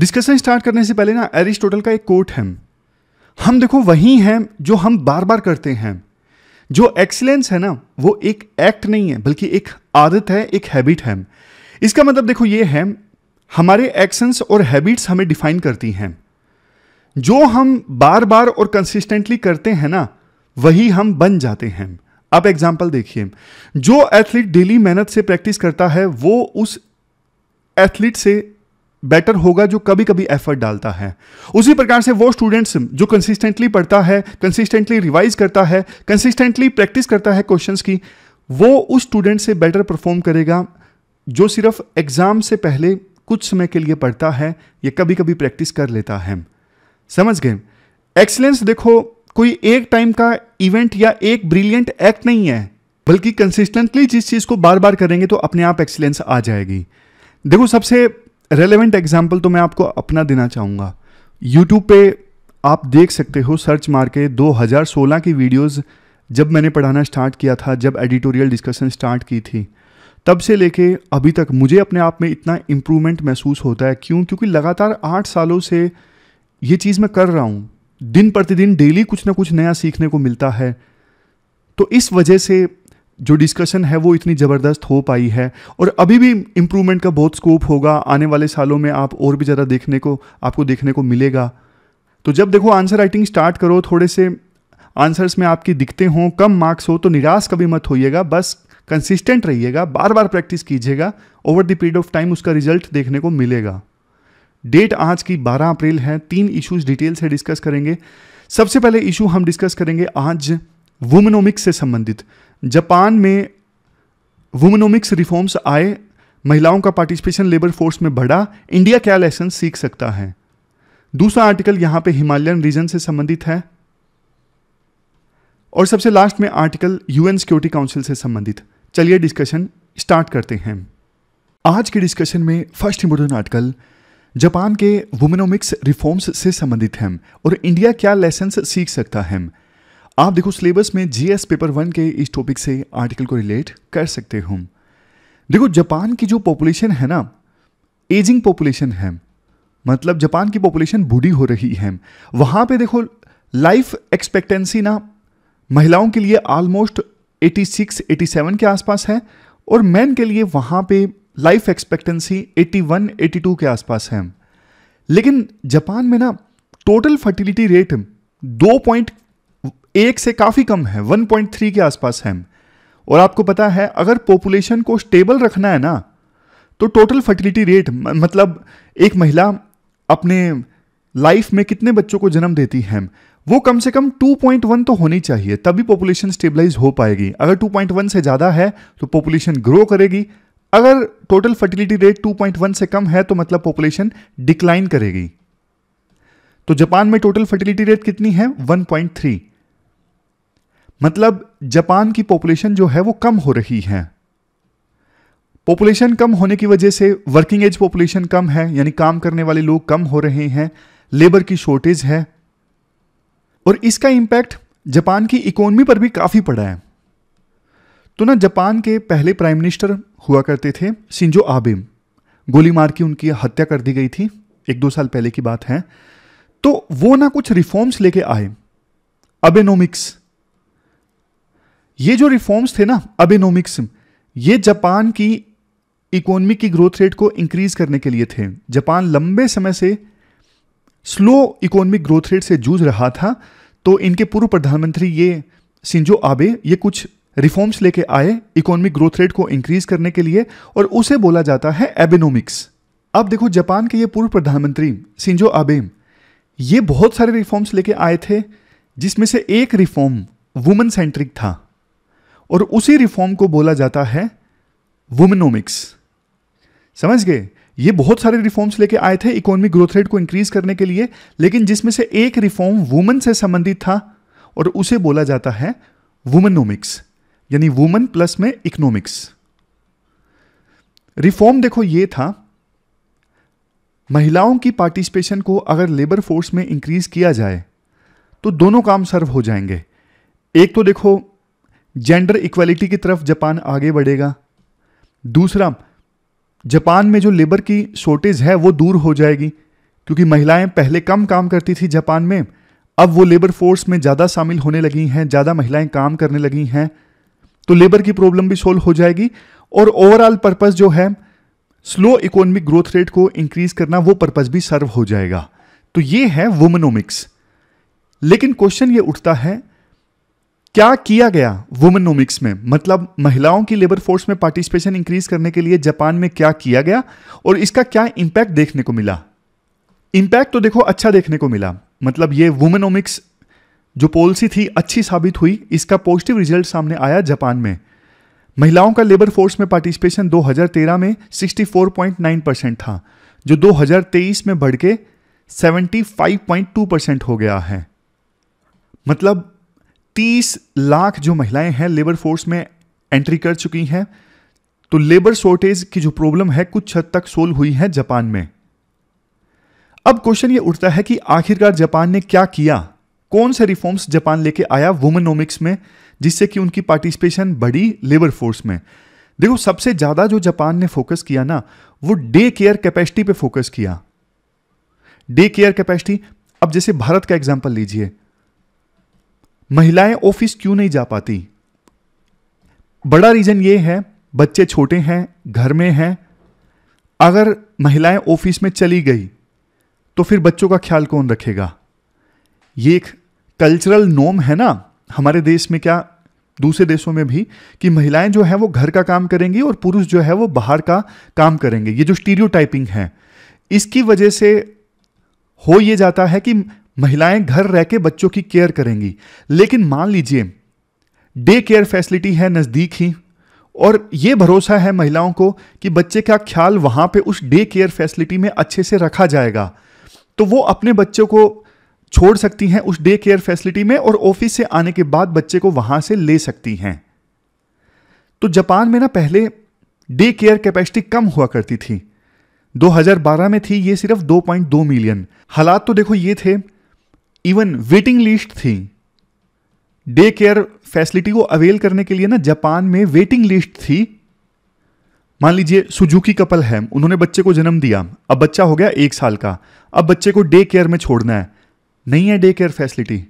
discussion start करने से पहले ना एरिस्टोटल का एक कोट है हम देखो वही हैं जो हम बार बार करते हैं जो एक्सीलेंस है ना वो एक एक्ट नहीं है बल्कि एक आदत है एक हैबिट है इसका मतलब देखो ये है हमारे एक्शंस और हैबिट्स हमें डिफाइन करती हैं जो हम बार बार और कंसिस्टेंटली करते हैं ना वही हम बन जाते हैं आप एग्जाम्पल देखिए जो एथलीट डेली मेहनत से प्रैक्टिस करता है वो उस एथलीट से बेटर होगा जो कभी कभी एफर्ट डालता है उसी प्रकार से वो स्टूडेंट्स जो कंसिस्टेंटली पढ़ता है कंसिस्टेंटली रिवाइज करता है कंसिस्टेंटली प्रैक्टिस करता है क्वेश्चंस की वो उस स्टूडेंट से बेटर परफॉर्म करेगा जो सिर्फ एग्ज़ाम से पहले कुछ समय के लिए पढ़ता है या कभी कभी प्रैक्टिस कर लेता है समझ गए एक्सलेंस देखो कोई एक टाइम का इवेंट या एक ब्रिलियंट एक्ट नहीं है बल्कि कंसिस्टेंटली जिस चीज़ को बार बार करेंगे तो अपने आप एक्सीलेंस आ जाएगी देखो सबसे रेलेवेंट एग्जाम्पल तो मैं आपको अपना देना चाहूँगा यूट्यूब पे आप देख सकते हो सर्च मार के 2016 की वीडियोस जब मैंने पढ़ाना स्टार्ट किया था जब एडिटोरियल डिस्कशन स्टार्ट की थी तब से लेके अभी तक मुझे अपने आप में इतना इम्प्रूवमेंट महसूस होता है क्यों क्योंकि लगातार आठ सालों से ये चीज़ मैं कर रहा हूँ दिन प्रतिदिन डेली कुछ ना कुछ नया सीखने को मिलता है तो इस वजह से जो डिस्कशन है वो इतनी ज़बरदस्त हो पाई है और अभी भी इम्प्रूवमेंट का बहुत स्कोप होगा आने वाले सालों में आप और भी ज़्यादा देखने को आपको देखने को मिलेगा तो जब देखो आंसर राइटिंग स्टार्ट करो थोड़े से आंसर्स में आपकी दिखते हों कम मार्क्स हो तो निराश कभी मत होइएगा बस कंसिस्टेंट रहिएगा बार बार प्रैक्टिस कीजिएगा over the period of time उसका रिजल्ट देखने को मिलेगा डेट आज की 12 अप्रैल है तीन इश्यूज डिटेल से डिस्कस करेंगे सबसे पहले इशू हम डिस्कस करेंगे आज वुमेनोमिक्स से संबंधित जापान में वुमेनोमिक्स रिफॉर्म्स आए महिलाओं का पार्टिसिपेशन लेबर फोर्स में बढ़ा इंडिया क्या लेसन सीख सकता है दूसरा आर्टिकल यहां पे हिमालयन रीजन से संबंधित है और सबसे लास्ट में आर्टिकल यूएन सिक्योरिटी काउंसिल से संबंधित चलिए डिस्कशन स्टार्ट करते हैं आज के डिस्कशन में फर्स्ट इंपोर्टेंट आर्टिकल जापान के वुमेनोमिक्स रिफॉर्म्स से संबंधित हैं और इंडिया क्या लेसन सीख सकता है आप देखो सिलेबस में जीएस पेपर वन के इस टॉपिक से आर्टिकल को रिलेट कर सकते हो देखो जापान की जो पॉपुलेशन है ना एजिंग पॉपुलेशन है मतलब जापान की पॉपुलेशन बूढ़ी हो रही है वहां पे देखो लाइफ एक्सपेक्टेंसी ना महिलाओं के लिए ऑलमोस्ट 86, 87 के आसपास है और मैन के लिए वहां पे लाइफ एक्सपेक्टेंसी 81, 82 के आसपास है लेकिन जापान में ना टोटल फर्टिलिटी रेट दो पॉइंट एक से काफ़ी कम है 1.3 के आसपास है और आपको पता है अगर पॉपुलेशन को स्टेबल रखना है ना तो टोटल फर्टिलिटी रेट मतलब एक महिला अपने लाइफ में कितने बच्चों को जन्म देती है वो कम से कम 2.1 तो होनी चाहिए तभी पॉपुलेशन स्टेबलाइज हो पाएगी अगर 2.1 से ज़्यादा है तो पॉपुलेशन ग्रो करेगी अगर टोटल फर्टिलिटी रेट 2.1 से कम है तो मतलब पॉपुलेशन डिक्लाइन करेगी तो जापान में टोटल फर्टिलिटी रेट कितनी है 1.3 मतलब जापान की पॉपुलेशन जो है वो कम हो रही है पॉपुलेशन कम होने की वजह से वर्किंग एज पॉपुलेशन कम है यानी काम करने वाले लोग कम हो रहे हैं लेबर की शॉर्टेज है और इसका इंपैक्ट जापान की इकोनॉमी पर भी काफ़ी पड़ा है तो ना जापान के पहले प्राइम मिनिस्टर हुआ करते थे सिंजो आबे गोली मार के उनकी हत्या कर दी गई थी एक दो साल पहले की बात है तो वो ना कुछ रिफॉर्म्स लेके आए अबेनोमिक्स ये जो रिफॉर्म्स थे ना अबेनोमिक्स ये जापान की इकोनॉमी की ग्रोथ रेट को इंक्रीज करने के लिए थे जापान लंबे समय से स्लो इकोनॉमिक ग्रोथ रेट से जूझ रहा था तो इनके पूर्व प्रधानमंत्री ये सिंजो आबे ये कुछ रिफॉर्म्स लेके आए इकोनॉमिक ग्रोथ रेट को इंक्रीज करने के लिए और उसे बोला जाता है एबेनोमिक्स अब देखो जापान के ये पूर्व प्रधानमंत्री सिंजो आबे ये बहुत सारे रिफॉर्म्स लेके आए थे जिसमें से एक रिफॉर्म वुमेन सेंट्रिक था और उसी रिफॉर्म को बोला जाता है वुमेनोमिक्स समझ गए ये बहुत सारे रिफॉर्म्स लेके आए थे इकोनॉमिक ग्रोथ रेट को इंक्रीज करने के लिए लेकिन जिसमें से एक रिफॉर्म वुमेन से संबंधित था और उसे बोला जाता है वुमेनोमिक्स यानी वुमेन प्लस में इकोनॉमिक्स रिफॉर्म देखो ये था महिलाओं की पार्टिसिपेशन को अगर लेबर फोर्स में इंक्रीज किया जाए तो दोनों काम सर्व हो जाएंगे एक तो देखो जेंडर इक्वलिटी की तरफ जापान आगे बढ़ेगा दूसरा जापान में जो लेबर की शॉर्टेज है वो दूर हो जाएगी क्योंकि महिलाएं पहले कम काम करती थी जापान में अब वो लेबर फोर्स में ज़्यादा शामिल होने लगी हैं ज़्यादा महिलाएं काम करने लगी हैं तो लेबर की प्रॉब्लम भी सोल्व हो जाएगी और ओवरऑल पर्पज़ जो है स्लो इकोनॉमिक ग्रोथ रेट को इंक्रीज करना वो पर्पज़ भी सर्व हो जाएगा तो ये है वुमनोमिक्स लेकिन क्वेश्चन ये उठता है क्या किया गया वुमेनोमिक्स में मतलब महिलाओं की लेबर फोर्स में पार्टिसिपेशन इंक्रीज करने के लिए जापान में क्या किया गया और इसका क्या इंपैक्ट देखने को मिला इम्पैक्ट तो देखो अच्छा देखने को मिला मतलब ये वुमेनोमिक्स जो पॉलिसी थी अच्छी साबित हुई इसका पॉजिटिव रिजल्ट सामने आया जापान में महिलाओं का लेबर फोर्स में पार्टिसिपेशन 2013 में 64.9 परसेंट था जो 2023 में बढ़ के 75.2 परसेंट हो गया है मतलब तीस लाख जो महिलाएं हैं लेबर फोर्स में एंट्री कर चुकी हैं तो लेबर शॉर्टेज की जो प्रॉब्लम है कुछ हद तक सोल्व हुई है जापान में अब क्वेश्चन ये उठता है कि आखिरकार जापान ने क्या किया कौन से रिफॉर्म्स जापान लेके आया वुमेनोमिक्स में जिससे कि उनकी पार्टिसिपेशन बढ़ी लेबर फोर्स में देखो सबसे ज्यादा जो जापान ने फोकस किया ना वो डे केयर कैपेसिटी पे फोकस किया डे केयर कैपेसिटी अब जैसे भारत का एग्जाम्पल लीजिए महिलाएं ऑफिस क्यों नहीं जा पाती बड़ा रीज़न ये है बच्चे छोटे हैं घर में हैं अगर महिलाएं ऑफिस में चली गई तो फिर बच्चों का ख्याल कौन रखेगा ये एक कल्चरल नोम है ना हमारे देश में क्या दूसरे देशों में भी कि महिलाएं जो है वो घर का काम करेंगी और पुरुष जो है वो बाहर का काम करेंगे ये जो स्टीरियो है इसकी वजह से हो ये जाता है कि महिलाएं घर रह के बच्चों की केयर करेंगी लेकिन मान लीजिए डे केयर फैसिलिटी है नज़दीक ही और ये भरोसा है महिलाओं को कि बच्चे का ख्याल वहाँ पे उस डे केयर फैसिलिटी में अच्छे से रखा जाएगा तो वो अपने बच्चों को छोड़ सकती हैं उस डे केयर फैसिलिटी में और ऑफिस से आने के बाद बच्चे को वहाँ से ले सकती हैं तो जापान में ना पहले डे केयर कैपेसिटी कम हुआ करती थी 2012 में थी ये सिर्फ 2.2 मिलियन हालात तो देखो ये थे इवन वेटिंग लिस्ट थी डे केयर फैसिलिटी को अवेल करने के लिए ना जापान में वेटिंग लिस्ट थी मान लीजिए सुजुकी कपल है उन्होंने बच्चे को जन्म दिया अब बच्चा हो गया एक साल का अब बच्चे को डे केयर में छोड़ना है नहीं है डे केयर फैसिलिटी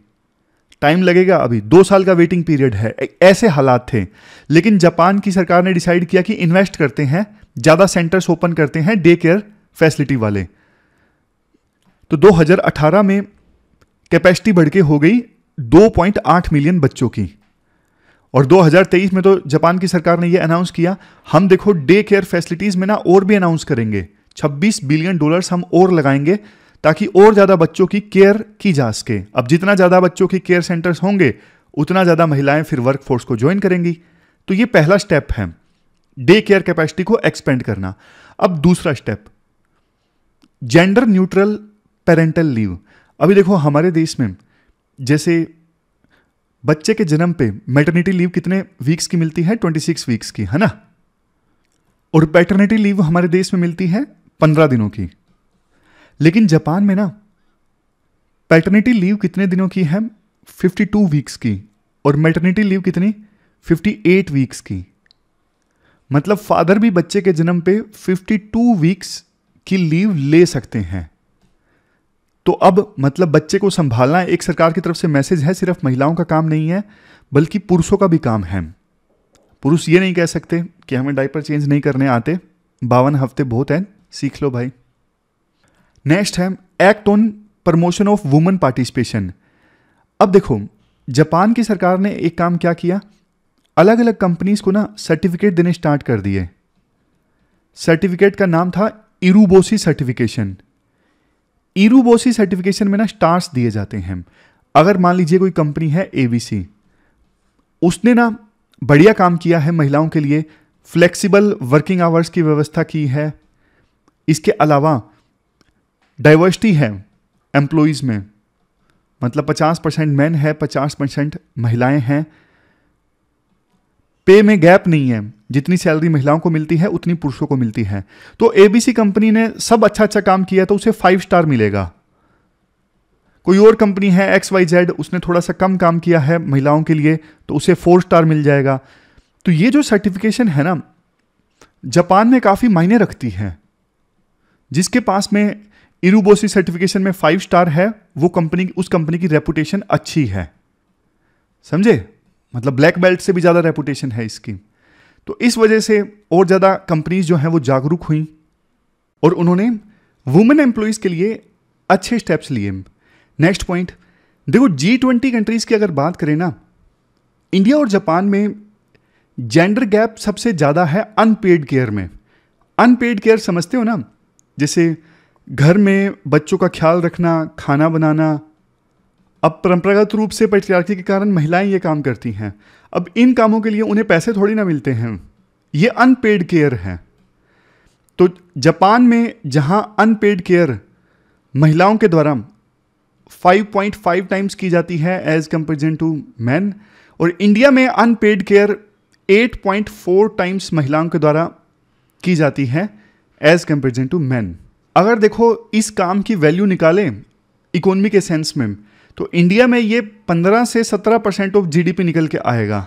टाइम लगेगा अभी दो साल का वेटिंग पीरियड है ऐसे हालात थे लेकिन जापान की सरकार ने डिसाइड किया कि इन्वेस्ट करते हैं ज़्यादा सेंटर्स ओपन करते हैं डे केयर फैसिलिटी वाले तो 2018 में कैपेसिटी बढ़ के हो गई 2.8 मिलियन बच्चों की और 2023 में तो जापान की सरकार ने ये अनाउंस किया हम देखो डे केयर फैसिलिटीज़ में ना और भी अनाउंस करेंगे 26 बिलियन डॉलर्स हम और लगाएंगे ताकि और ज़्यादा बच्चों की केयर की जा सके अब जितना ज़्यादा बच्चों की केयर सेंटर्स होंगे उतना ज़्यादा महिलाएं फिर वर्कफोर्स को ज्वाइन करेंगी तो ये पहला स्टेप है डे केयर कैपेसिटी को एक्सपेंड करना अब दूसरा step gender neutral parental leave अभी देखो हमारे देश में जैसे बच्चे के जन्म पे मैटर्निटी लीव कितने वीक्स की मिलती है ट्वेंटी सिक्स वीक्स की है ना और पैटर्निटी लीव हमारे देश में मिलती है पंद्रह दिनों की लेकिन जापान में ना पैटर्निटी लीव कितने दिनों की है फिफ्टी टू वीक्स की और मैटर्निटी लीव कितनी फिफ्टी एट वीक्स की मतलब फादर भी बच्चे के जन्म पे फिफ्टी टू वीक्स की लीव ले सकते हैं तो अब मतलब बच्चे को संभालना एक सरकार की तरफ से मैसेज है सिर्फ महिलाओं का काम नहीं है बल्कि पुरुषों का भी काम है पुरुष ये नहीं कह सकते कि हमें डाइपर चेंज नहीं करने आते बावन हफ्ते बहुत हैं सीख लो भाई नेक्स्ट है act on promotion of women participation अब देखो जापान की सरकार ने एक काम क्या किया अलग अलग कंपनीज को ना सर्टिफिकेट देने स्टार्ट कर दिए सर्टिफिकेट का नाम था इरूबोसी सर्टिफिकेशन ईरूबोसी सर्टिफिकेशन में ना स्टार्स दिए जाते हैं अगर मान लीजिए कोई कंपनी है एवीसी उसने ना बढ़िया काम किया है महिलाओं के लिए फ्लेक्सिबल वर्किंग आवर्स की व्यवस्था की है इसके अलावा डाइवर्सिटी है एम्प्लॉयज़ में मतलब 50 परसेंट मैन है 50 परसेंट महिलाएं हैं पे में गैप नहीं है जितनी सैलरी महिलाओं को मिलती है उतनी पुरुषों को मिलती है तो एबीसी कंपनी ने सब अच्छा अच्छा काम किया तो उसे फाइव स्टार मिलेगा कोई और कंपनी है एक्स वाई जेड उसने थोड़ा सा कम काम किया है महिलाओं के लिए तो उसे फोर स्टार मिल जाएगा तो ये जो सर्टिफिकेशन है ना जापान में काफ़ी मायने रखती है जिसके पास में इरूबोसी सर्टिफिकेशन में फाइव स्टार है वो कंपनी उस कंपनी की रेपुटेशन अच्छी है समझे मतलब ब्लैक बेल्ट से भी ज़्यादा रेपुटेशन है इसकी तो इस वजह से और ज़्यादा कंपनीज जो हैं वो जागरूक हुई और उन्होंने वुमेन एम्प्लॉयज़ के लिए अच्छे स्टेप्स लिए नेक्स्ट पॉइंट देखो जी ट्वेंटी कंट्रीज़ की अगर बात करें ना इंडिया और जापान में जेंडर गैप सबसे ज़्यादा है अनपेड केयर में अनपेड केयर समझते हो ना जैसे घर में बच्चों का ख्याल रखना खाना बनाना अब परंपरागत रूप से पेट्रियार्की के कारण महिलाएं ये काम करती हैं अब इन कामों के लिए उन्हें पैसे थोड़ी ना मिलते हैं ये अनपेड केयर है तो जापान में जहां अनपेड केयर महिलाओं के द्वारा 5.5 टाइम्स की जाती है एज कंपेरिजन टू मैन और इंडिया में अनपेड केयर 8.4 टाइम्स महिलाओं के द्वारा की जाती है एज कंपेरिजन टू मैन अगर देखो इस काम की वैल्यू निकालें इकोनॉमी के सेंस में तो इंडिया में ये 15 से 17 परसेंट ऑफ जीडीपी निकल के आएगा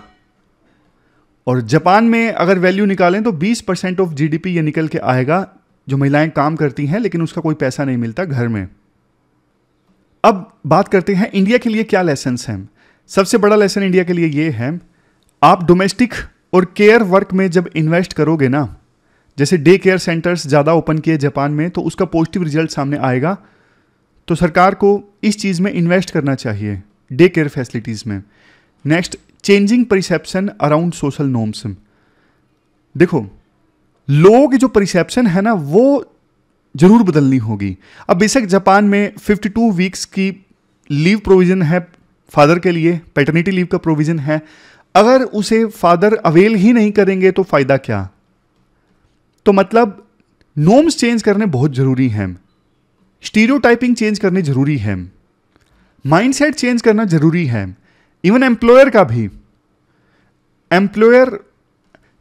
और जापान में अगर वैल्यू निकालें तो 20 परसेंट ऑफ जीडीपी ये निकल के आएगा जो महिलाएं काम करती हैं लेकिन उसका कोई पैसा नहीं मिलता घर में अब बात करते हैं इंडिया के लिए क्या लेसन हैं सबसे बड़ा लेसन इंडिया के लिए ये है आप डोमेस्टिक और केयर वर्क में जब इन्वेस्ट करोगे ना जैसे डे केयर सेंटर्स ज़्यादा ओपन किए जापान में तो उसका पॉजिटिव रिजल्ट सामने आएगा तो सरकार को इस चीज़ में इन्वेस्ट करना चाहिए डे केयर फैसिलिटीज़ में next changing perception around social norms देखो लोगों की जो परिसेप्शन है ना वो जरूर बदलनी होगी अब बेशक जापान में 52 वीक्स की लीव प्रोविज़न है फादर के लिए पैटर्निटी लीव का प्रोविज़न है अगर उसे फादर अवेल ही नहीं करेंगे तो फ़ायदा क्या तो मतलब नॉर्म्स चेंज करने बहुत ज़रूरी हैं स्टीरियोटाइपिंग चेंज करनी जरूरी है माइंडसेट चेंज करना जरूरी है इवन एम्प्लॉयर का भी एम्प्लॉयर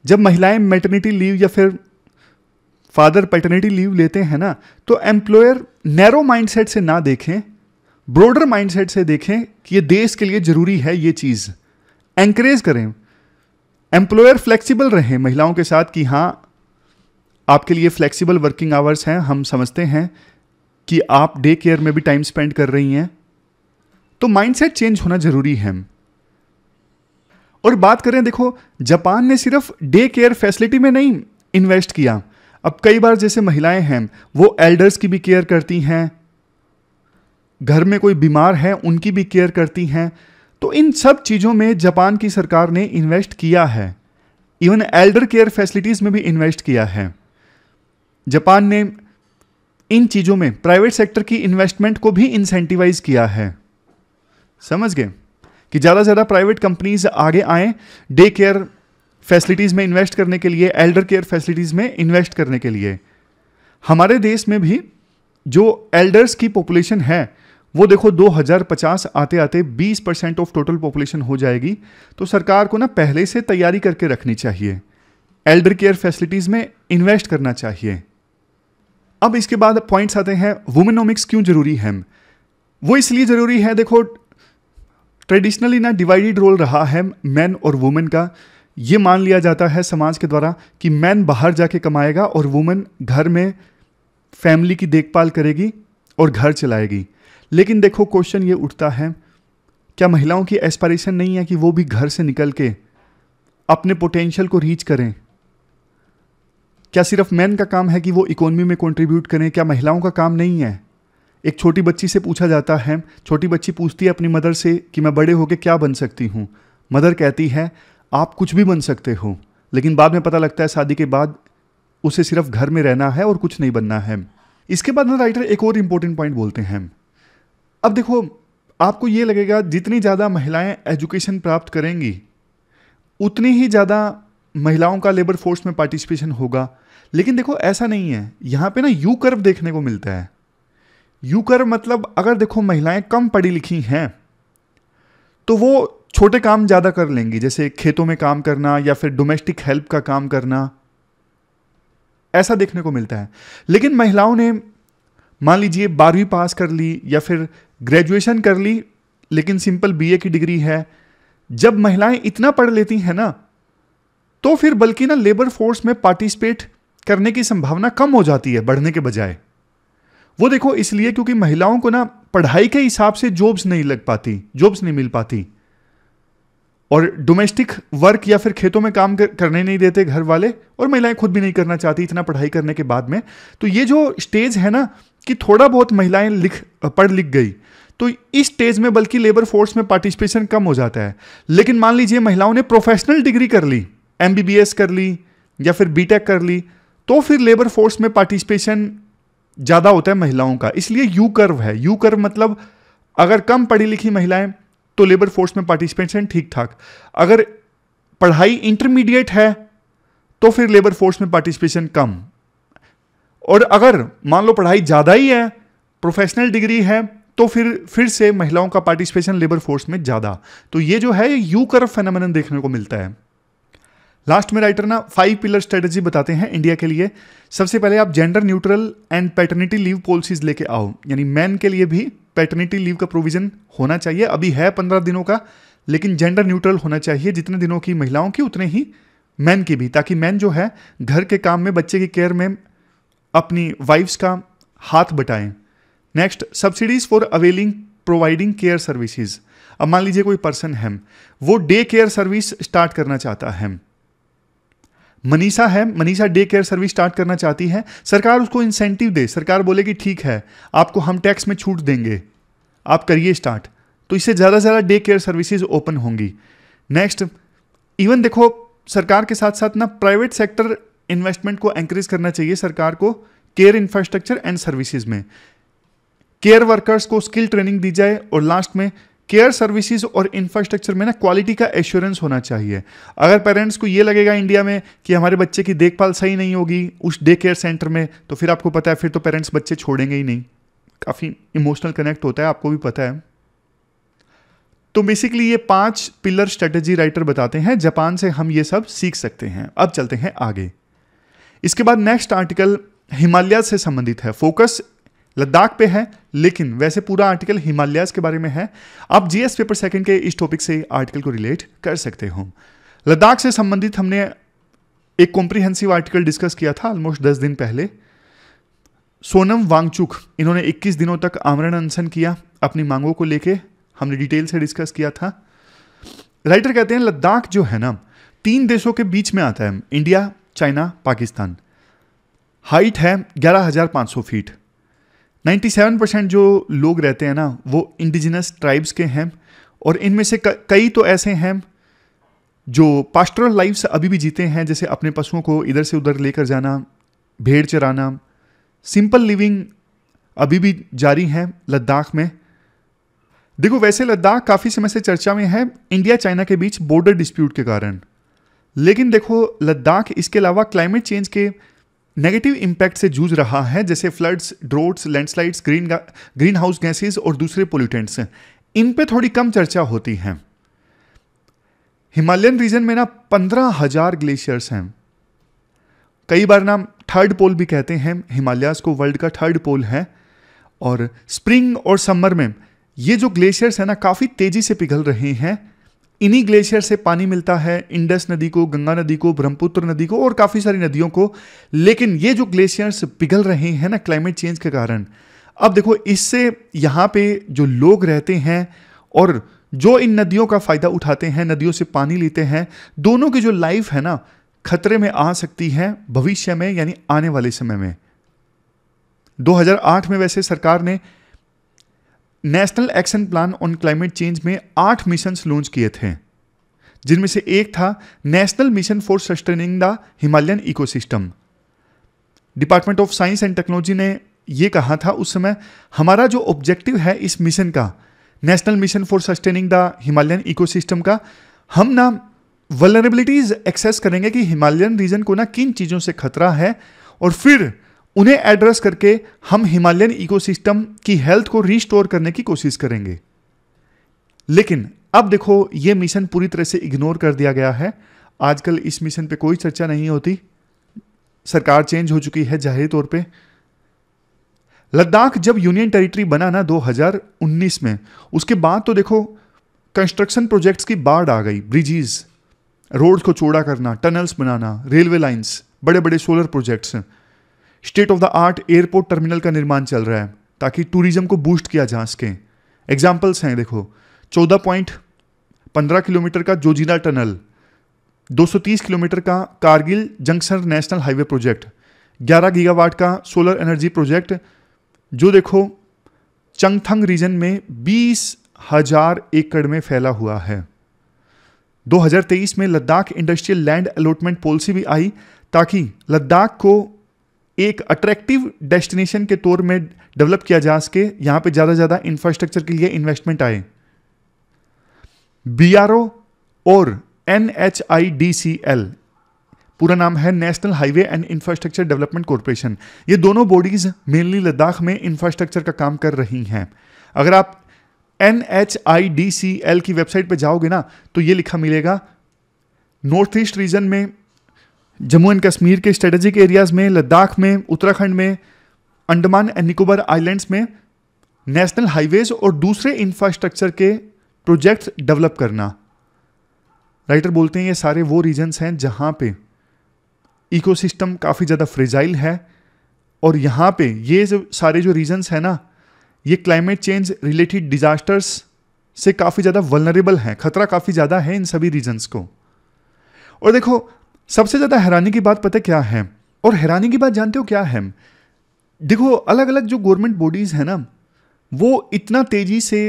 जब महिलाएं मेटर्निटी लीव या फिर फादर पैटर्निटी लीव लेते हैं ना तो एम्प्लॉयर नैरो माइंडसेट से ना देखें ब्रॉडर माइंडसेट से देखें कि ये देश के लिए ज़रूरी है ये चीज़ एंकरेज करें एम्प्लॉयर फ्लेक्सिबल रहें महिलाओं के साथ कि हाँ आपके लिए फ्लेक्सिबल वर्किंग आवर्स हैं हम समझते हैं कि आप डे केयर में भी टाइम स्पेंड कर रही हैं तो माइंडसेट चेंज होना ज़रूरी है और बात करें देखो जापान ने सिर्फ डे केयर फैसिलिटी में नहीं इन्वेस्ट किया अब कई बार जैसे महिलाएं हैं वो एल्डर्स की भी केयर करती हैं घर में कोई बीमार है उनकी भी केयर करती हैं तो इन सब चीज़ों में जापान की सरकार ने इन्वेस्ट किया है इवन एल्डर केयर फैसिलिटीज़ में भी इन्वेस्ट किया है जापान ने इन चीज़ों में प्राइवेट सेक्टर की इन्वेस्टमेंट को भी इंसेंटिवाइज किया है समझ गए कि ज़्यादा से ज़्यादा प्राइवेट कंपनीज आगे आए डे केयर फैसिलिटीज़ में इन्वेस्ट करने के लिए एल्डर केयर फैसिलिटीज़ में इन्वेस्ट करने के लिए हमारे देश में भी जो एल्डर्स की पॉपुलेशन है वो देखो 2050 आते आते 20 परसेंट ऑफ टोटल पॉपुलेशन हो जाएगी तो सरकार को ना पहले से तैयारी करके रखनी चाहिए एल्डर केयर फैसिलिटीज़ में इन्वेस्ट करना चाहिए अब इसके बाद पॉइंट्स आते हैं वुमेनोमिक्स क्यों जरूरी है वो इसलिए ज़रूरी है देखो ट्रेडिशनली ना डिवाइडेड रोल रहा है मैन और वुमेन का ये मान लिया जाता है समाज के द्वारा कि मैन बाहर जाके कमाएगा और वुमेन घर में फैमिली की देखभाल करेगी और घर चलाएगी लेकिन देखो क्वेश्चन ये उठता है क्या महिलाओं की एस्पायरेशन नहीं है कि वो भी घर से निकल के अपने पोटेंशियल को रीच करें क्या सिर्फ मैन का काम है कि वो इकोनॉमी में कंट्रीब्यूट करें क्या महिलाओं का काम नहीं है एक छोटी बच्ची से पूछा जाता है छोटी बच्ची पूछती है अपनी मदर से कि मैं बड़े होकर क्या बन सकती हूँ मदर कहती है आप कुछ भी बन सकते हो लेकिन बाद में पता लगता है शादी के बाद उसे सिर्फ घर में रहना है और कुछ नहीं बनना है इसके बाद ना राइटर एक और इम्पोर्टेंट पॉइंट बोलते हैं अब देखो आपको ये लगेगा जितनी ज़्यादा महिलाएं एजुकेशन प्राप्त करेंगी उतनी ही ज़्यादा महिलाओं का लेबर फोर्स में पार्टिसिपेशन होगा लेकिन देखो ऐसा नहीं है यहाँ पे ना यू कर्व देखने को मिलता है यू कर्व मतलब अगर देखो महिलाएं कम पढ़ी लिखी हैं तो वो छोटे काम ज़्यादा कर लेंगी जैसे खेतों में काम करना या फिर डोमेस्टिक हेल्प का काम करना ऐसा देखने को मिलता है लेकिन महिलाओं ने मान लीजिए बारहवीं पास कर ली या फिर ग्रेजुएशन कर ली लेकिन सिंपल बीए की डिग्री है जब महिलाएं इतना पढ़ लेती हैं ना तो फिर बल्कि ना लेबर फोर्स में पार्टिसिपेट करने की संभावना कम हो जाती है बढ़ने के बजाय वो देखो इसलिए क्योंकि महिलाओं को ना पढ़ाई के हिसाब से जॉब्स नहीं लग पाती जॉब्स नहीं मिल पाती और डोमेस्टिक वर्क या फिर खेतों में काम कर, करने नहीं देते घर वाले और महिलाएं खुद भी नहीं करना चाहती इतना पढ़ाई करने के बाद में तो ये जो स्टेज है ना कि थोड़ा बहुत महिलाएं लिख पढ़ लिख गई तो इस स्टेज में बल्कि लेबर फोर्स में पार्टिसिपेशन कम हो जाता है लेकिन मान लीजिए महिलाओं ने प्रोफेशनल डिग्री कर ली एम कर ली या फिर बी कर ली तो फिर लेबर फोर्स में पार्टिसिपेशन ज़्यादा होता है महिलाओं का इसलिए यू कर्व है यू कर्व मतलब अगर कम पढ़ी लिखी महिलाएं तो लेबर फोर्स में पार्टिसिपेशन ठीक ठाक अगर पढ़ाई इंटरमीडिएट है तो फिर लेबर फोर्स में पार्टिसिपेशन कम और अगर मान लो पढ़ाई ज़्यादा ही है प्रोफेशनल डिग्री है तो फिर फिर से महिलाओं का पार्टिसिपेशन लेबर फोर्स में ज़्यादा तो ये जो है यू कर्व फेनोमेनन देखने को मिलता है लास्ट में राइटर ना फाइव पिलर स्ट्रेटजी बताते हैं इंडिया के लिए सबसे पहले आप gender neutral and paternity leave policies लेके आओ यानी मैन के लिए भी पैटर्निटी लीव का प्रोविजन होना चाहिए अभी है पंद्रह दिनों का लेकिन जेंडर न्यूट्रल होना चाहिए जितने दिनों की महिलाओं की उतने ही मैन की भी ताकि मैन जो है घर के काम में बच्चे की केयर में अपनी वाइफ्स का हाथ बटाएं next subsidies for availing providing care services अब मान लीजिए कोई पर्सन है वो डे केयर सर्विस स्टार्ट करना चाहता है मनीषा है Manisha day care service start करना चाहती है सरकार उसको इंसेंटिव दे सरकार बोले कि ठीक है आपको हम टैक्स में छूट देंगे आप करिए स्टार्ट तो इससे ज़्यादा से ज़्यादा डे केयर सर्विसेज ओपन होंगी नेक्स्ट इवन देखो सरकार के साथ साथ ना प्राइवेट सेक्टर इन्वेस्टमेंट को एंकरेज करना चाहिए सरकार को केयर इंफ्रास्ट्रक्चर एंड सर्विसेज में केयर वर्कर्स को स्किल ट्रेनिंग दी जाए और लास्ट में केयर सर्विसेज और इंफ्रास्ट्रक्चर में ना क्वालिटी का एश्योरेंस होना चाहिए अगर पेरेंट्स को ये लगेगा इंडिया में कि हमारे बच्चे की देखभाल सही नहीं होगी उस डे केयर सेंटर में तो फिर आपको पता है फिर तो पेरेंट्स बच्चे छोड़ेंगे ही नहीं काफ़ी इमोशनल कनेक्ट होता है आपको भी पता है तो बेसिकली ये पांच पिलर स्ट्रेटजी राइटर बताते हैं जापान से हम ये सब सीख सकते हैं अब चलते हैं आगे इसके बाद नेक्स्ट आर्टिकल हिमालय से संबंधित है फोकस लद्दाख पे है लेकिन वैसे पूरा आर्टिकल हिमालयाज के बारे में है आप जीएस पेपर सेकेंड के इस टॉपिक से आर्टिकल को रिलेट कर सकते हो लद्दाख से संबंधित हमने एक कॉम्प्रिहेंसिव आर्टिकल डिस्कस किया था ऑलमोस्ट दस दिन पहले सोनम वांगचुक इन्होंने 21 दिनों तक आमरण अनशन किया अपनी मांगों को लेके हमने डिटेल से डिस्कस किया था राइटर कहते हैं लद्दाख जो है ना तीन देशों के बीच में आता है इंडिया चाइना पाकिस्तान हाइट है 11,500 फीट 97 परसेंट जो लोग रहते हैं ना वो इंडिजिनस ट्राइब्स के हैं और इनमें से कई तो ऐसे हैं जो पास्टरल लाइफ अभी भी जीते हैं जैसे अपने पशुओं को इधर से उधर लेकर जाना भेड़ चराना सिंपल लिविंग अभी भी जारी है लद्दाख में देखो वैसे लद्दाख काफ़ी समय से चर्चा में है इंडिया चाइना के बीच बॉर्डर डिस्प्यूट के कारण लेकिन देखो लद्दाख इसके अलावा क्लाइमेट चेंज के नेगेटिव इम्पैक्ट से जूझ रहा है जैसे floods droughts landslides green green house gases और दूसरे पोल्यूटेंट्स इन पे थोड़ी कम चर्चा होती है हिमालयन रीजन में ना पंद्रह हजार ग्लेशियर्स हैं कई बार ना थर्ड पोल भी कहते हैं हिमालयस को वर्ल्ड का थर्ड पोल है और स्प्रिंग और समर में ये जो ग्लेशियर्स हैं ना काफ़ी तेज़ी से पिघल रहे हैं इन्हीं ग्लेशियर से पानी मिलता है इंडस नदी को गंगा नदी को ब्रह्मपुत्र नदी को और काफ़ी सारी नदियों को लेकिन ये जो ग्लेशियर्स पिघल रहे हैं ना क्लाइमेट चेंज के कारण अब देखो इससे यहाँ पे जो लोग रहते हैं और जो इन नदियों का फ़ायदा उठाते हैं नदियों से पानी लेते हैं दोनों की जो लाइफ है ना खतरे में आ सकती है भविष्य में यानी आने वाले समय में 2008 में वैसे सरकार ने national action plan on climate change में आठ मिशन लॉन्च किए थे जिनमें से एक था national mission for sustaining the Himalayan ecosystem department of science and technology ने यह कहा था उस समय हमारा जो ऑब्जेक्टिव है इस मिशन का national mission for sustaining the Himalayan ecosystem का हम ना वलरेबिलिटीज एक्सेस करेंगे कि हिमालयन रीजन को ना किन चीज़ों से खतरा है और फिर उन्हें एड्रेस करके हम हिमालयन इकोसिस्टम की हेल्थ को रिस्टोर करने की कोशिश करेंगे लेकिन अब देखो ये मिशन पूरी तरह से इग्नोर कर दिया गया है आजकल इस मिशन पे कोई चर्चा नहीं होती सरकार चेंज हो चुकी है जाहिर तौर पे लद्दाख जब यूनियन टेरिटरी बना ना 2019 में उसके बाद तो देखो कंस्ट्रक्शन प्रोजेक्ट्स की बाढ़ आ गई ब्रिजेस रोड को चौड़ा करना टनल्स बनाना रेलवे लाइंस बड़े बड़े solar projects state of the art airport terminal का निर्माण चल रहा है ताकि टूरिज्म को बूस्ट किया जा सके एग्जाम्पल्स हैं देखो चौदह पॉइंट पंद्रह किलोमीटर का जोजीरा टनल 230 किलोमीटर का Kargil junction national highway project 11 gigawatt का सोलर एनर्जी प्रोजेक्ट जो देखो चंगथंग रीजन में बीस हजार एकड़ में फैला हुआ है 2023 में Ladakh industrial land allotment policy भी आई ताकि लद्दाख को एक अट्रैक्टिव डेस्टिनेशन के तौर में डेवलप किया जा सके यहां पे ज़्यादा से ज़्यादा इंफ्रास्ट्रक्चर के लिए इन्वेस्टमेंट आए बी और एन पूरा नाम है national highway and infrastructure development corporation ये दोनों बॉडीज़ मेनली लद्दाख में इंफ्रास्ट्रक्चर का काम कर रही हैं अगर आप एन की वेबसाइट पर जाओगे ना तो ये लिखा मिलेगा नॉर्थ ईस्ट रीजन में जम्मू एंड कश्मीर के स्ट्रेटेजिक एरियाज़ में लद्दाख में उत्तराखंड में अंडमान एंड निकोबार आइलैंड्स में नेशनल हाईवेज और दूसरे इंफ्रास्ट्रक्चर के प्रोजेक्ट्स डेवलप करना राइटर बोलते हैं ये सारे वो रीजन्स हैं जहाँ पे इकोसिस्टम काफ़ी ज़्यादा फ्रिजाइल है और यहाँ पे ये जो सारे जो रीजन्स हैं ना ये क्लाइमेट चेंज रिलेटेड डिज़ास्टर्स से काफ़ी ज़्यादा वलनरेबल हैं खतरा काफ़ी ज़्यादा है इन सभी रीजन्स को और देखो सबसे ज़्यादा हैरानी की बात पता क्या है और हैरानी की बात जानते हो क्या है देखो अलग अलग जो गवर्नमेंट बॉडीज़ हैं ना वो इतना तेज़ी से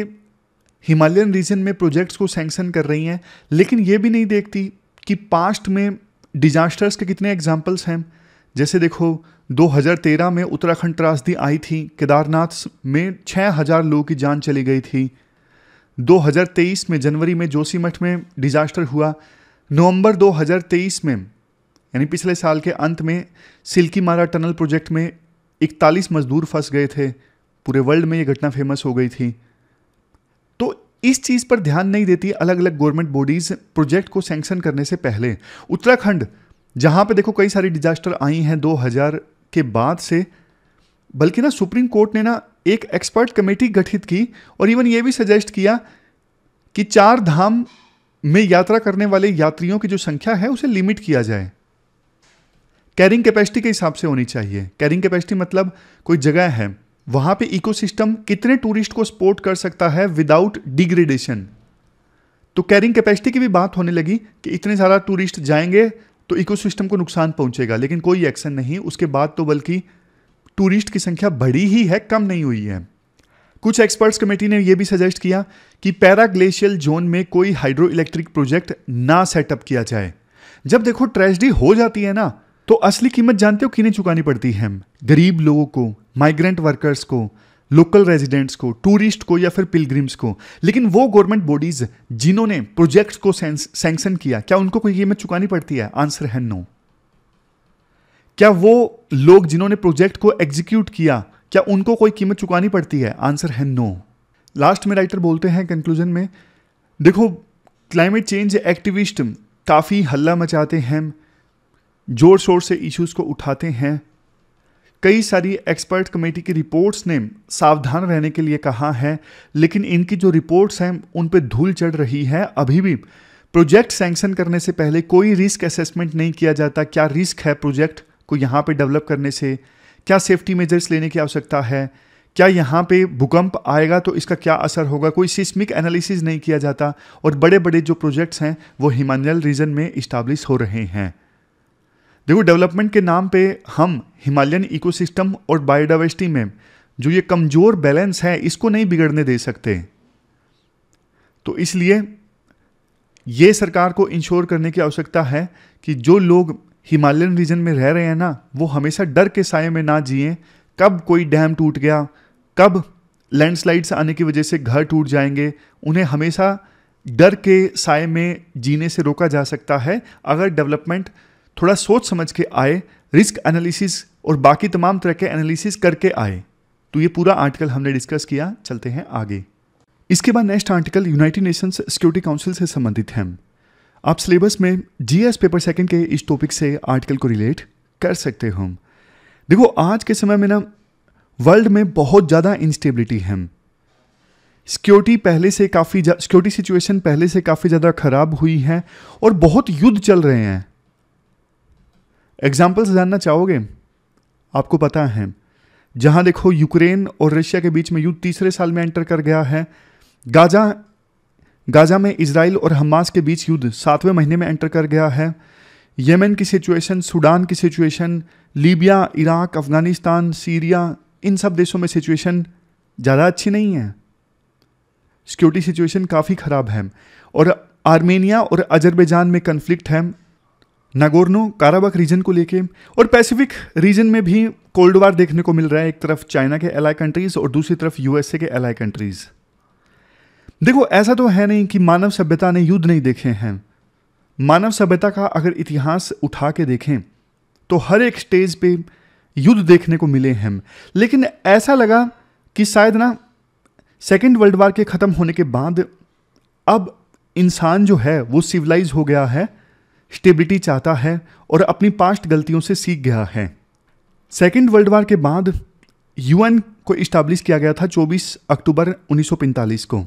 हिमालयन रीजन में प्रोजेक्ट्स को सैंक्शन कर रही हैं लेकिन ये भी नहीं देखती कि पास्ट में डिजास्टर्स के कितने एग्जाम्पल्स हैं जैसे देखो 2013 में उत्तराखंड त्रासदी आई थी केदारनाथ में 6000 लोगों की जान चली गई थी 2023 में जनवरी में जोशीमठ में डिजास्टर हुआ नवंबर 2023 में यानी पिछले साल के अंत में सिल्की मारा टनल प्रोजेक्ट में 41 मजदूर फंस गए थे पूरे वर्ल्ड में ये घटना फेमस हो गई थी तो इस चीज़ पर ध्यान नहीं देती अलग अलग गवर्नमेंट बॉडीज़ प्रोजेक्ट को सैंक्शन करने से पहले उत्तराखंड जहां पे देखो कई सारी डिजास्टर आई हैं 2000 के बाद से बल्कि ना सुप्रीम कोर्ट ने ना एक एक्सपर्ट कमेटी गठित की और इवन ये भी सजेस्ट किया कि चार धाम में यात्रा करने वाले यात्रियों की जो संख्या है उसे लिमिट किया जाए कैरिंग कैपेसिटी के हिसाब से होनी चाहिए कैरिंग कैपेसिटी मतलब कोई जगह है वहां पे इकोसिस्टम कितने टूरिस्ट को सपोर्ट कर सकता है विदाउट डिग्रेडेशन तो कैरिंग कैपेसिटी की भी बात होने लगी कि इतने सारा टूरिस्ट जाएंगे तो इकोसिस्टम को नुकसान पहुंचेगा लेकिन कोई एक्शन नहीं उसके बाद तो बल्कि टूरिस्ट की संख्या बढ़ी ही है कम नहीं हुई है कुछ एक्सपर्ट्स कमेटी ने यह भी सजेस्ट किया कि पैराग्लेशियल जोन में कोई हाइड्रो इलेक्ट्रिक प्रोजेक्ट ना सेटअप किया जाए जब देखो ट्रेजिडी हो जाती है ना तो असली कीमत जानते हो किन्हें चुकानी पड़ती है गरीब लोगों को माइग्रेंट वर्कर्स को लोकल रेजिडेंट्स को टूरिस्ट को या फिर पिलग्रिम्स को लेकिन वो गवर्नमेंट बॉडीज जिन्होंने प्रोजेक्ट्स को सैंक्शन किया क्या उनको कोई कीमत चुकानी पड़ती है आंसर है नो क्या वो लोग जिन्होंने प्रोजेक्ट को एग्जीक्यूट किया क्या उनको कोई कीमत चुकानी पड़ती है आंसर है नो लास्ट में राइटर बोलते हैं कंक्लूजन में देखो क्लाइमेट चेंज एक्टिविस्ट काफ़ी हल्ला मचाते हैं जोर शोर से इश्यूज को उठाते हैं कई सारी एक्सपर्ट कमेटी की रिपोर्ट्स ने सावधान रहने के लिए कहा है लेकिन इनकी जो रिपोर्ट्स हैं उन पर धूल चढ़ रही है अभी भी प्रोजेक्ट सैंक्शन करने से पहले कोई रिस्क असेसमेंट नहीं किया जाता क्या रिस्क है प्रोजेक्ट को यहाँ पे डेवलप करने से क्या सेफ्टी मेजर्स लेने की आवश्यकता है क्या यहाँ पे भूकंप आएगा तो इसका क्या असर होगा कोई सिस्मिक एनालिसिस नहीं किया जाता और बड़े बड़े जो प्रोजेक्ट्स हैं वो हिमालयन रीजन में इस्टाब्लिश हो रहे हैं देखो डेवलपमेंट के नाम पे हम हिमालयन इकोसिस्टम और बायोडाइवर्सिटी में जो ये कमज़ोर बैलेंस है इसको नहीं बिगड़ने दे सकते तो इसलिए ये सरकार को इंश्योर करने की आवश्यकता है कि जो लोग हिमालयन रीजन में रह रहे हैं ना वो हमेशा डर के साय में ना जिए कब कोई डैम टूट गया कब लैंडस्लाइड्स आने की वजह से घर टूट जाएंगे उन्हें हमेशा डर के साय में जीने से रोका जा सकता है अगर डेवलपमेंट थोड़ा सोच समझ के आए रिस्क एनालिसिस और बाकी तमाम तरह के एनालिसिस करके आए तो ये पूरा आर्टिकल हमने डिस्कस किया चलते हैं आगे इसके बाद next article United Nations Security Council से संबंधित है आप सिलेबस में जीएस पेपर सेकंड के इस टॉपिक से आर्टिकल को रिलेट कर सकते हो देखो आज के समय में ना वर्ल्ड में बहुत ज़्यादा इंस्टेबिलिटी है सिक्योरिटी पहले से काफ़ी सिक्योरिटी सिचुएशन पहले से काफ़ी ज़्यादा ख़राब हुई है और बहुत युद्ध चल रहे हैं एग्जाम्पल्स जानना चाहोगे आपको पता है जहां देखो यूक्रेन और रशिया के बीच में युद्ध तीसरे साल में एंटर कर गया है गाजा गाजा में इसराइल और हमास के बीच युद्ध सातवें महीने में एंटर कर गया है यमन की सिचुएशन सूडान की situation Libya Iraq Afghanistan Syria इन सब देशों में सिचुएशन ज़्यादा अच्छी नहीं है सिक्योरिटी सिचुएशन काफ़ी ख़राब है और आर्मेनिया और अजरबैजान में कन्फ्लिक्ट है नागोर्नो काराबाग रीजन को लेके और पैसिफिक रीजन में भी कोल्ड वार देखने को मिल रहा है एक तरफ चाइना के एलाई कंट्रीज़ और दूसरी तरफ यूएसए के एलाई कंट्रीज़ देखो ऐसा तो है नहीं कि मानव सभ्यता ने युद्ध नहीं देखे हैं मानव सभ्यता का अगर इतिहास उठा के देखें तो हर एक स्टेज पे युद्ध देखने को मिले हैं लेकिन ऐसा लगा कि शायद ना सेकेंड वर्ल्ड वार के ख़त्म होने के बाद अब इंसान जो है वो सिविलाइज हो गया है स्टेबिलिटी चाहता है और अपनी पास्ट गलतियों से सीख गया है सेकेंड वर्ल्ड वार के बाद यूएन को इस्टाब्लिश किया गया था 24 अक्टूबर 1945 को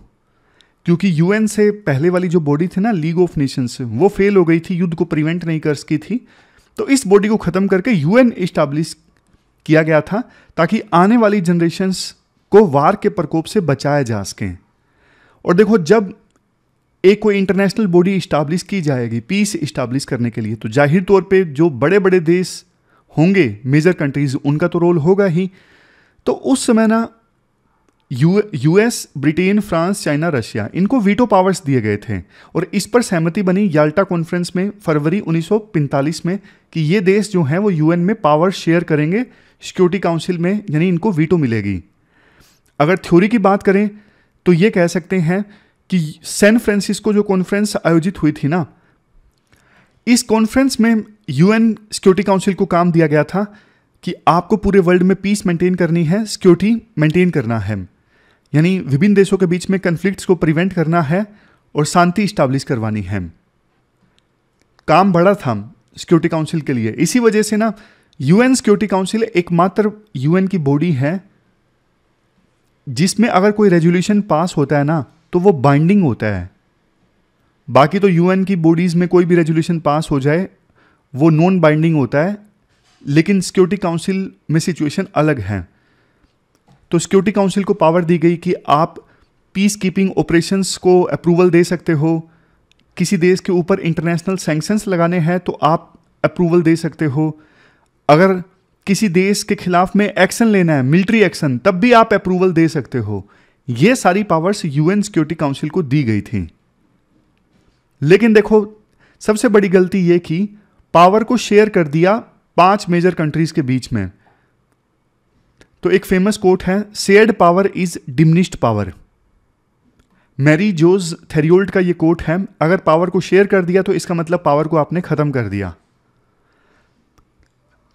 क्योंकि यूएन से पहले वाली जो बॉडी थी ना लीग ऑफ नेशंस वो फेल हो गई थी युद्ध को प्रिवेंट नहीं कर सकी थी तो इस बॉडी को ख़त्म करके यूएन इस्टाब्लिश किया गया था ताकि आने वाली जनरेशंस को वार के प्रकोप से बचाया जा सके और देखो जब एक कोई इंटरनेशनल बॉडी इस्टाब्लिश की जाएगी पीस इस्टाब्लिश करने के लिए तो जाहिर तौर पे जो बड़े बड़े देश होंगे मेजर कंट्रीज उनका तो रोल होगा ही तो उस समय ना U US Britain France China Russia इनको वीटो पावर्स दिए गए थे और इस पर सहमति बनी याल्टा कॉन्फ्रेंस में फरवरी 1945 में कि ये देश जो हैं वो यूएन में पावर शेयर करेंगे सिक्योरिटी काउंसिल में यानी इनको वीटो मिलेगी अगर थ्योरी की बात करें तो ये कह सकते हैं कि सैन फ्रांसिस्को जो कॉन्फ्रेंस आयोजित हुई थी ना इस कॉन्फ्रेंस में यूएन सिक्योरिटी काउंसिल को काम दिया गया था कि आपको पूरे वर्ल्ड में पीस मेंटेन करनी है सिक्योरिटी मेंटेन करना है यानी विभिन्न देशों के बीच में कन्फ्लिक्ट को प्रिवेंट करना है और शांति इस्टाब्लिश करवानी है काम बड़ा था सिक्योरिटी काउंसिल के लिए इसी वजह से ना यूएन सिक्योरिटी काउंसिल एकमात्र यूएन की बॉडी है जिसमें अगर कोई रेजोल्यूशन पास होता है ना तो वो बाइंडिंग होता है बाकी तो यूएन की बॉडीज़ में कोई भी रेजोल्यूशन पास हो जाए वो नॉन बाइंडिंग होता है लेकिन सिक्योरिटी काउंसिल में सिचुएशन अलग है तो सिक्योरिटी काउंसिल को पावर दी गई कि आप पीस कीपिंग ऑपरेशंस को अप्रूवल दे सकते हो किसी देश के ऊपर इंटरनेशनल सेंक्शंस लगाने हैं तो आप अप्रूवल दे सकते हो अगर किसी देश के खिलाफ में एक्शन लेना है मिलिट्री एक्शन तब भी आप अप्रूवल दे सकते हो ये सारी पावर्स यूएन सिक्योरिटी काउंसिल को दी गई थी लेकिन देखो सबसे बड़ी गलती ये कि पावर को शेयर कर दिया पांच मेजर कंट्रीज के बीच में तो एक फेमस कोट है shared power is diminished power Mary Jose Theriault का ये कोट है अगर पावर को शेयर कर दिया तो इसका मतलब पावर को आपने ख़त्म कर दिया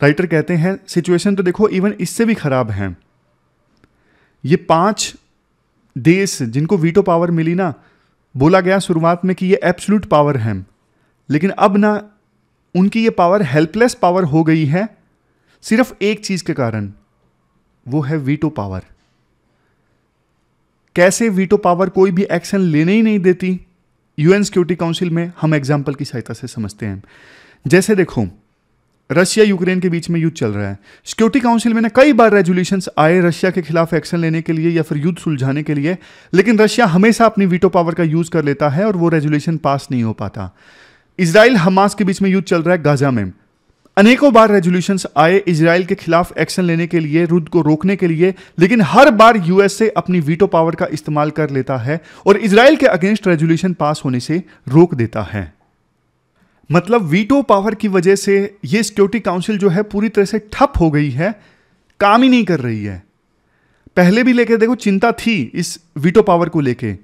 राइटर कहते हैं सिचुएशन तो देखो इवन इससे भी ख़राब है ये पांच देश जिनको वीटो पावर मिली ना बोला गया शुरुआत में कि ये एब्सलूट पावर है लेकिन अब ना उनकी ये पावर हेल्पलेस पावर हो गई है सिर्फ एक चीज़ के कारण वो है वीटो पावर कैसे वीटो पावर कोई भी एक्शन लेने ही नहीं देती यूएन सिक्योरिटी काउंसिल में हम एग्जाम्पल की सहायता से समझते हैं जैसे देखो रशिया यूक्रेन के बीच में युद्ध चल रहा है सिक्योरिटी काउंसिल में ना कई बार रेजुलेशन आए रशिया के खिलाफ एक्शन लेने के लिए या फिर युद्ध सुलझाने के लिए लेकिन रशिया हमेशा अपनी वीटो पावर का यूज कर लेता है और वो रेजुलेशन पास नहीं हो पाता इसराइल हमास के बीच में युद्ध चल रहा है गाजा में अनेकों बार रेजोल्यूशन आए इसराइल के खिलाफ एक्शन लेने के लिए रुद्ध को रोकने के लिए लेकिन हर बार यूएसए अपनी वीटो पावर का इस्तेमाल कर लेता है और इसराइल के अगेंस्ट रेजोल्यूशन पास होने से रोक देता है मतलब वीटो पावर की वजह से यह सिक्योरिटी काउंसिल जो है पूरी तरह से ठप हो गई है काम ही नहीं कर रही है पहले भी लेके देखो चिंता थी इस वीटो पावर को लेके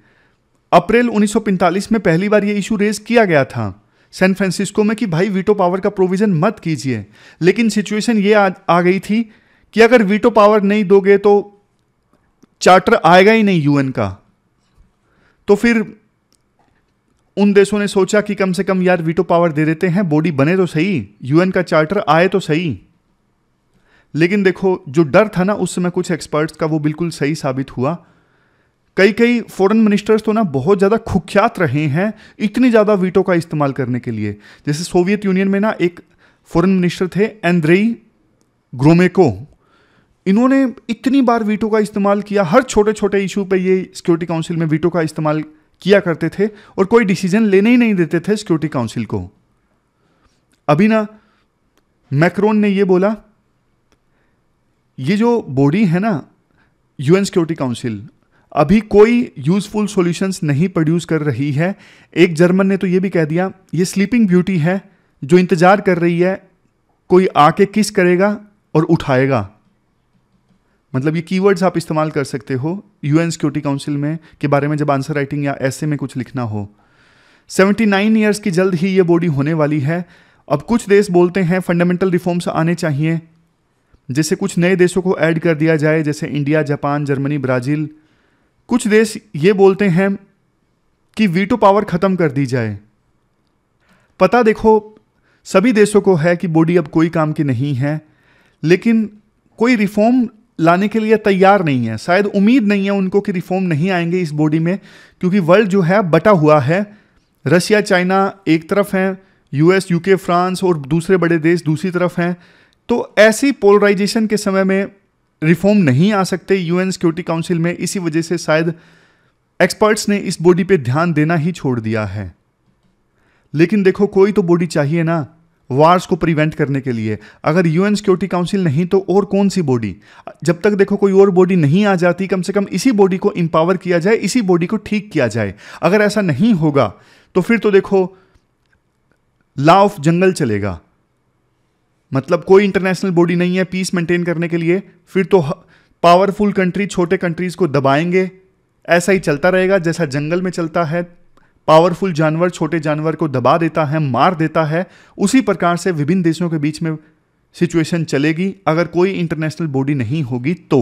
अप्रैल 1945 में पहली बार यह इशू रेज किया गया था सैन फ्रांसिस्को में कि भाई वीटो पावर का प्रोविज़न मत कीजिए लेकिन सिचुएशन ये आ, आ गई थी कि अगर वीटो पावर नहीं दोगे तो चार्टर आएगा ही नहीं यूएन का तो फिर उन देशों ने सोचा कि कम से कम यार वीटो पावर दे देते हैं बॉडी बने तो सही यूएन का चार्टर आए तो सही लेकिन देखो जो डर था ना उस समय कुछ एक्सपर्ट्स का वो बिल्कुल सही साबित हुआ कई कई फॉरेन मिनिस्टर्स तो ना बहुत ज़्यादा कुख्यात रहे हैं इतनी ज़्यादा वीटो का इस्तेमाल करने के लिए जैसे सोवियत यूनियन में ना एक फॉरेन मिनिस्टर थे एंद्रेई ग्रोमेको इन्होंने इतनी बार वीटो का इस्तेमाल किया हर छोटे छोटे इशू पे ये सिक्योरिटी काउंसिल में वीटो का इस्तेमाल किया करते थे और कोई डिसीजन लेने ही नहीं देते थे सिक्योरिटी काउंसिल को अभी ना मैक्रोन ने ये बोला ये जो बॉडी है ना यूएन सिक्योरिटी काउंसिल अभी कोई यूजफुल सॉल्यूशंस नहीं प्रोड्यूस कर रही है एक जर्मन ने तो ये भी कह दिया ये स्लीपिंग ब्यूटी है जो इंतज़ार कर रही है कोई आके किस करेगा और उठाएगा मतलब ये कीवर्ड्स आप इस्तेमाल कर सकते हो यूएन सिक्योरिटी काउंसिल में के बारे में जब आंसर राइटिंग या ऐसे में कुछ लिखना हो 79 ईयर्स की जल्द ही ये बॉडी होने वाली है अब कुछ देश बोलते हैं फंडामेंटल रिफॉर्म्स आने चाहिए जैसे कुछ नए देशों को ऐड कर दिया जाए जैसे इंडिया जापान जर्मनी ब्राज़ील कुछ देश ये बोलते हैं कि वीटो पावर ख़त्म कर दी जाए पता देखो सभी देशों को है कि बॉडी अब कोई काम की नहीं है लेकिन कोई रिफॉर्म लाने के लिए तैयार नहीं है शायद उम्मीद नहीं है उनको कि रिफॉर्म नहीं आएंगे इस बॉडी में क्योंकि वर्ल्ड जो है बटा हुआ है रशिया चाइना एक तरफ हैं यूएस यूके फ्रांस और दूसरे बड़े देश दूसरी तरफ हैं तो ऐसी पोलराइजेशन के समय में रिफॉर्म नहीं आ सकते यूएन सिक्योरिटी काउंसिल में इसी वजह से शायद एक्सपर्ट्स ने इस बॉडी पे ध्यान देना ही छोड़ दिया है लेकिन देखो कोई तो बॉडी चाहिए ना वार्स को प्रिवेंट करने के लिए अगर यूएन सिक्योरिटी काउंसिल नहीं तो और कौन सी बॉडी जब तक देखो कोई और बॉडी नहीं आ जाती कम से कम इसी बॉडी को इम्पावर किया जाए इसी बॉडी को ठीक किया जाए अगर ऐसा नहीं होगा तो फिर तो देखो लॉ ऑफ जंगल चलेगा मतलब कोई इंटरनेशनल बॉडी नहीं है पीस मेंटेन करने के लिए फिर तो पावरफुल कंट्री छोटे कंट्रीज़ को दबाएंगे ऐसा ही चलता रहेगा जैसा जंगल में चलता है पावरफुल जानवर छोटे जानवर को दबा देता है मार देता है उसी प्रकार से विभिन्न देशों के बीच में सिचुएशन चलेगी अगर कोई इंटरनेशनल बॉडी नहीं होगी तो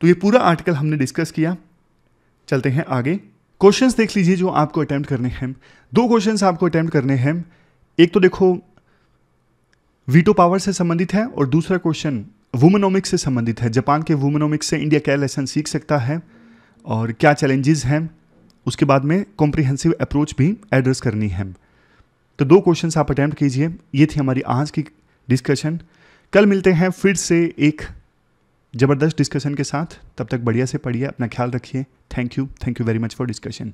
तो ये पूरा आर्टिकल हमने डिस्कस किया चलते हैं आगे क्वेश्चंस देख लीजिए जो आपको अटैम्प्ट करने हैं दो क्वेश्चंस आपको अटैम्प्ट करने हैं एक तो देखो वीटो पावर से संबंधित है और दूसरा क्वेश्चन वुमेनोमिक्स से संबंधित है जापान के वुमेनोमिक्स से इंडिया क्या लेसन सीख सकता है और क्या चैलेंजेस हैं उसके बाद में कॉम्प्रिहेंसिव अप्रोच भी एड्रेस करनी है तो दो क्वेश्चन आप अटैम्प्ट कीजिए ये थी हमारी आज की डिस्कशन कल मिलते हैं फिर से एक ज़बरदस्त डिस्कशन के साथ तब तक बढ़िया से पढ़िए अपना ख्याल रखिए thank you thank you very much for discussion